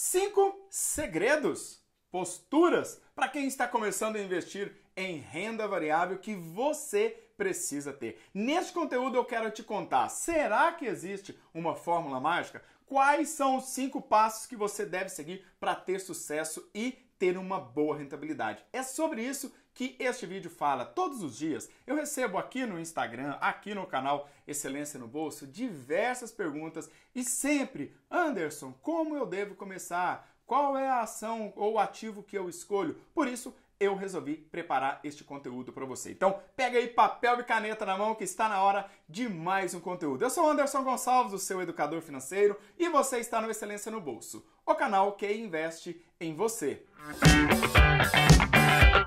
Cinco segredos, posturas para quem está começando a investir em renda variável que você precisa ter. Neste conteúdo eu quero te contar: será que existe uma fórmula mágica? Quais são os cinco passos que você deve seguir para ter sucesso e ter uma boa rentabilidade. É sobre isso que este vídeo fala. Todos os dias eu recebo aqui no Instagram, aqui no canal Excelência no Bolso, diversas perguntas e sempre, Anderson, como eu devo começar? Qual é a ação ou ativo que eu escolho? Por isso, eu resolvi preparar este conteúdo para você. Então, pega aí papel e caneta na mão que está na hora de mais um conteúdo. Eu sou Anderson Gonçalves, o seu educador financeiro, e você está no Excelência no Bolso, o canal que investe em você.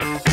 Música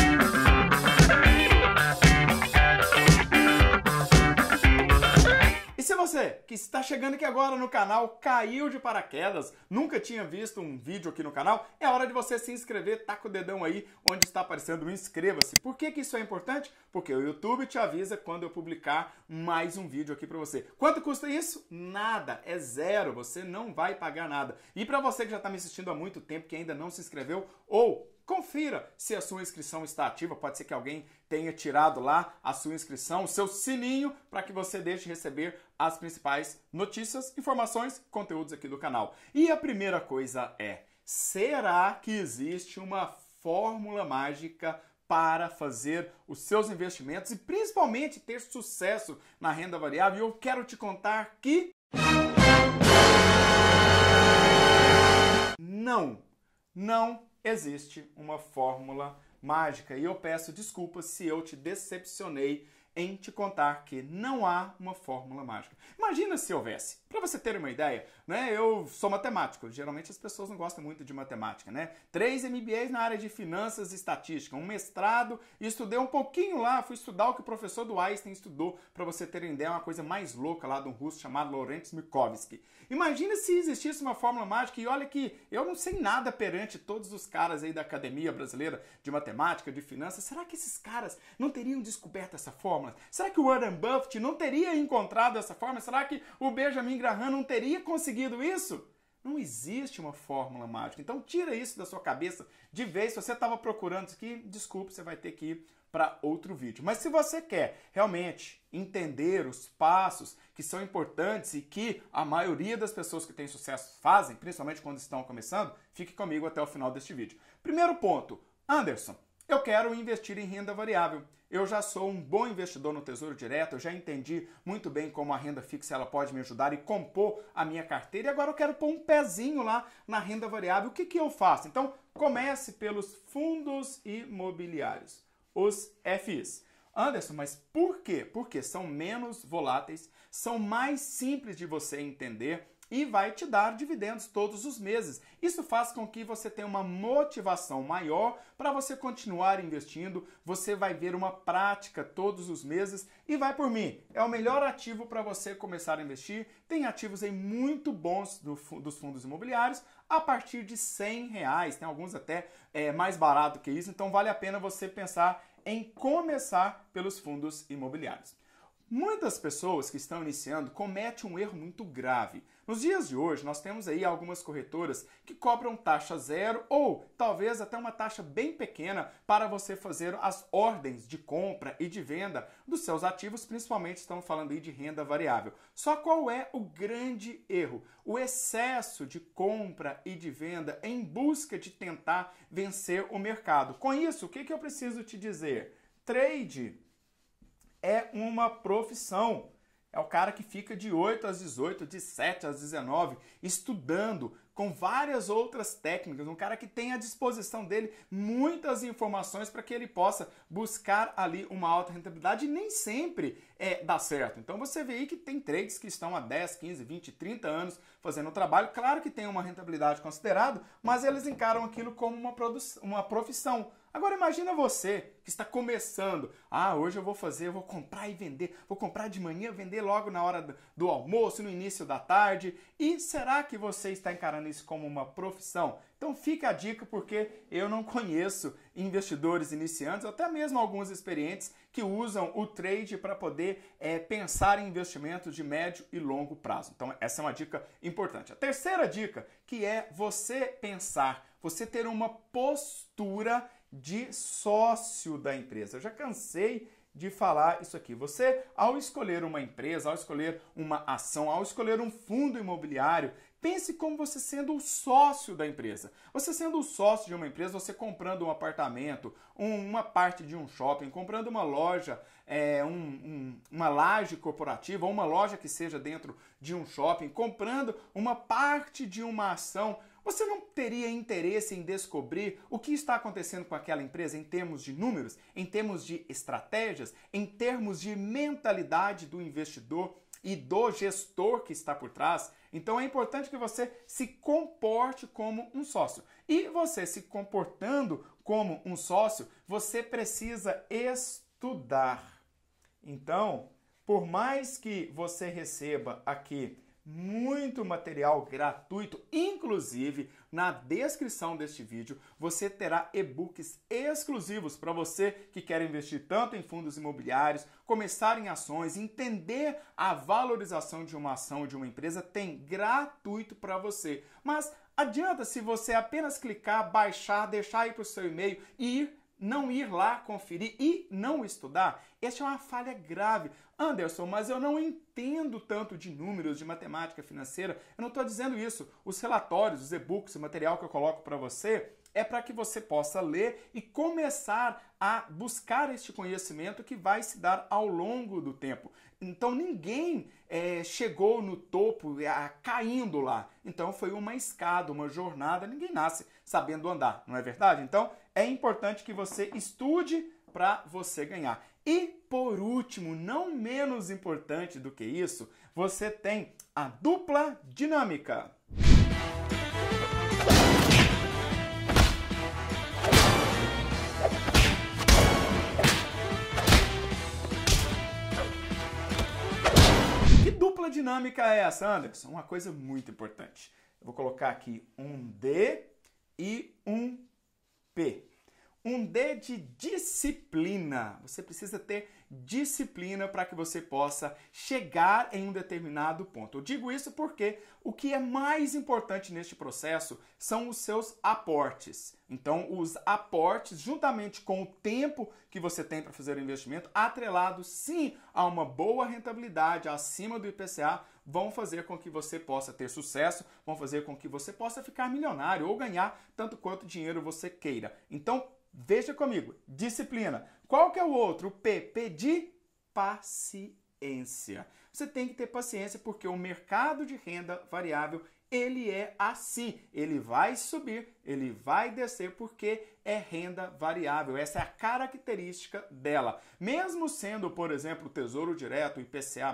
você que está chegando aqui agora no canal, caiu de paraquedas, nunca tinha visto um vídeo aqui no canal, é hora de você se inscrever, taca o dedão aí onde está aparecendo o inscreva-se. Por que, que isso é importante? Porque o YouTube te avisa quando eu publicar mais um vídeo aqui para você. Quanto custa isso? Nada, é zero, você não vai pagar nada. E para você que já está me assistindo há muito tempo, que ainda não se inscreveu, ou confira se a sua inscrição está ativa. Pode ser que alguém tenha tirado lá a sua inscrição, o seu sininho, para que você deixe receber as principais notícias, informações, conteúdos aqui do canal. E a primeira coisa é: será que existe uma fórmula mágica para fazer os seus investimentos e principalmente ter sucesso na renda variável? E eu quero te contar que. Não, não existe uma fórmula mágica. E eu peço desculpas se eu te decepcionei em te contar que não há uma fórmula mágica. Imagina se houvesse. Para você ter uma ideia, né? Eu sou matemático. Geralmente as pessoas não gostam muito de matemática, né? Três MBAs na área de finanças e estatística, um mestrado, estudei um pouquinho lá, fui estudar o que o professor do Einstein estudou, para você ter uma ideia, uma coisa mais louca lá de um russo chamado Lorentz Mikovsky. Imagina se existisse uma fórmula mágica e olha que eu não sei nada perante todos os caras aí da academia brasileira de matemática, de finanças. Será que esses caras não teriam descoberto essa fórmula? formas. Será que o Warren Buffett não teria encontrado essa forma? Será que o Benjamin Graham não teria conseguido isso? Não existe uma fórmula mágica. Então tira isso da sua cabeça de vez. Se você estava procurando isso aqui, desculpe, você vai ter que ir para outro vídeo. Mas se você quer realmente entender os passos que são importantes e que a maioria das pessoas que têm sucesso fazem, principalmente quando estão começando, fique comigo até o final deste vídeo. Primeiro ponto, Anderson, eu quero investir em renda variável. Eu já sou um bom investidor no Tesouro Direto, eu já entendi muito bem como a renda fixa ela pode me ajudar e compor a minha carteira. E agora eu quero pôr um pezinho lá na renda variável. O que, que eu faço? Então, comece pelos fundos imobiliários, os FIs. Anderson, mas por quê? Porque são menos voláteis, são mais simples de você entender, e vai te dar dividendos todos os meses. Isso faz com que você tenha uma motivação maior para você continuar investindo. Você vai ver uma prática todos os meses e vai por mim. É o melhor ativo para você começar a investir. Tem ativos aí muito bons do, dos fundos imobiliários a partir de 100 reais. Tem alguns até é, mais barato que isso. Então vale a pena você pensar em começar pelos fundos imobiliários. Muitas pessoas que estão iniciando cometem um erro muito grave nos dias de hoje, nós temos aí algumas corretoras que cobram taxa zero ou talvez até uma taxa bem pequena para você fazer as ordens de compra e de venda dos seus ativos, principalmente estamos falando aí de renda variável. Só qual é o grande erro? O excesso de compra e de venda em busca de tentar vencer o mercado. Com isso, o que, que eu preciso te dizer? Trade é uma profissão. É o cara que fica de 8 às 18, de 7 às 19, estudando com várias outras técnicas. Um cara que tem à disposição dele muitas informações para que ele possa buscar ali uma alta rentabilidade e nem sempre é, dá certo. Então você vê aí que tem trades que estão há 10, 15, 20, 30 anos fazendo o trabalho. Claro que tem uma rentabilidade considerada, mas eles encaram aquilo como uma, uma profissão Agora imagina você que está começando. Ah, hoje eu vou fazer, eu vou comprar e vender. Vou comprar de manhã, vender logo na hora do almoço, no início da tarde. E será que você está encarando isso como uma profissão? Então fica a dica porque eu não conheço investidores iniciantes, ou até mesmo alguns experientes que usam o trade para poder é, pensar em investimentos de médio e longo prazo. Então essa é uma dica importante. A terceira dica que é você pensar, você ter uma postura de sócio da empresa. Eu já cansei de falar isso aqui. Você, ao escolher uma empresa, ao escolher uma ação, ao escolher um fundo imobiliário, pense como você sendo o sócio da empresa. Você sendo o sócio de uma empresa, você comprando um apartamento, um, uma parte de um shopping, comprando uma loja, é, um, um, uma laje corporativa, ou uma loja que seja dentro de um shopping, comprando uma parte de uma ação você não teria interesse em descobrir o que está acontecendo com aquela empresa em termos de números, em termos de estratégias, em termos de mentalidade do investidor e do gestor que está por trás? Então é importante que você se comporte como um sócio. E você se comportando como um sócio, você precisa estudar. Então, por mais que você receba aqui muito material gratuito, inclusive na descrição deste vídeo você terá e-books exclusivos para você que quer investir tanto em fundos imobiliários, começar em ações, entender a valorização de uma ação de uma empresa, tem gratuito para você. Mas adianta se você apenas clicar, baixar, deixar aí para o seu e-mail e ir não ir lá conferir e não estudar, esta é uma falha grave. Anderson, mas eu não entendo tanto de números, de matemática financeira. Eu não estou dizendo isso. Os relatórios, os e-books, o material que eu coloco para você é para que você possa ler e começar a buscar este conhecimento que vai se dar ao longo do tempo. Então ninguém é, chegou no topo é, caindo lá. Então foi uma escada, uma jornada. Ninguém nasce sabendo andar, não é verdade? Então é importante que você estude para você ganhar. E por último, não menos importante do que isso, você tem a dupla dinâmica. Que dupla dinâmica é essa, Anderson? Uma coisa muito importante. Eu vou colocar aqui um D e um P. Um D de disciplina. Você precisa ter disciplina para que você possa chegar em um determinado ponto. Eu digo isso porque o que é mais importante neste processo são os seus aportes. Então, os aportes, juntamente com o tempo que você tem para fazer o investimento, atrelado sim a uma boa rentabilidade acima do IPCA, vão fazer com que você possa ter sucesso, vão fazer com que você possa ficar milionário ou ganhar tanto quanto dinheiro você queira. Então, veja comigo. Disciplina. Qual que é o outro? O P, de paciência. Você tem que ter paciência porque o mercado de renda variável, ele é assim. Ele vai subir ele vai descer porque é renda variável. Essa é a característica dela. Mesmo sendo, por exemplo, o Tesouro Direto, o IPCA+,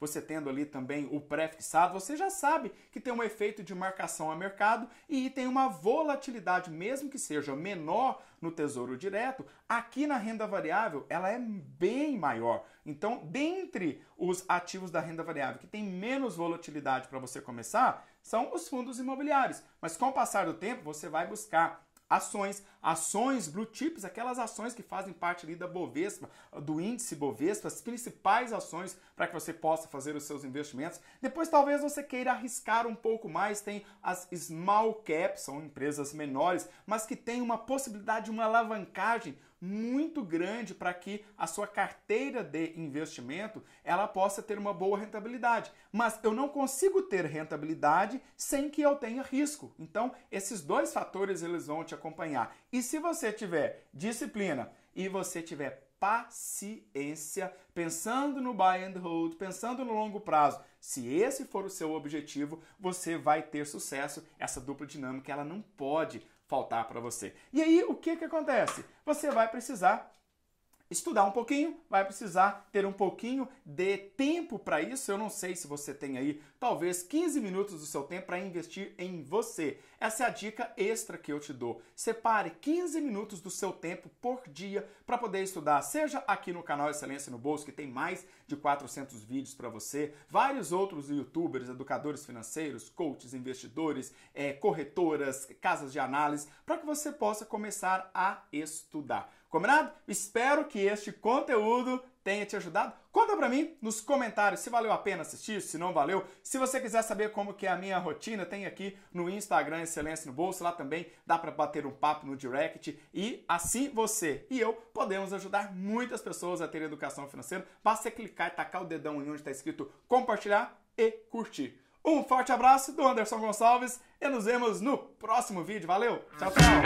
você tendo ali também o pré-fixado, você já sabe que tem um efeito de marcação a mercado e tem uma volatilidade, mesmo que seja menor no Tesouro Direto, aqui na renda variável ela é bem maior. Então, dentre os ativos da renda variável que tem menos volatilidade para você começar, são os fundos imobiliários. Mas com o passar do tempo, você vai buscar ações, ações blue chips, aquelas ações que fazem parte ali da Bovespa, do índice Bovespa, as principais ações para que você possa fazer os seus investimentos. Depois talvez você queira arriscar um pouco mais, tem as small caps, são empresas menores, mas que tem uma possibilidade, uma alavancagem muito grande para que a sua carteira de investimento ela possa ter uma boa rentabilidade. Mas eu não consigo ter rentabilidade sem que eu tenha risco. Então, esses dois fatores eles vão te acompanhar. E se você tiver disciplina e você tiver paciência, pensando no buy and hold, pensando no longo prazo. Se esse for o seu objetivo, você vai ter sucesso. Essa dupla dinâmica ela não pode faltar para você. E aí, o que, que acontece? Você vai precisar estudar um pouquinho, vai precisar ter um pouquinho de tempo para isso. Eu não sei se você tem aí talvez 15 minutos do seu tempo para investir em você. Essa é a dica extra que eu te dou. Separe 15 minutos do seu tempo por dia para poder estudar, seja aqui no canal Excelência no Bolso, que tem mais de 400 vídeos para você, vários outros youtubers, educadores financeiros, coaches, investidores, é, corretoras, casas de análise, para que você possa começar a estudar. Combinado? Espero que este conteúdo tenha te ajudado. Conta pra mim nos comentários se valeu a pena assistir, se não valeu. Se você quiser saber como que é a minha rotina, tem aqui no Instagram Excelência no Bolso, lá também dá para bater um papo no direct e assim você e eu podemos ajudar muitas pessoas a ter educação financeira. Basta clicar e tacar o dedão em onde está escrito compartilhar e curtir. Um forte abraço do Anderson Gonçalves e nos vemos no próximo vídeo. Valeu, tchau, tchau!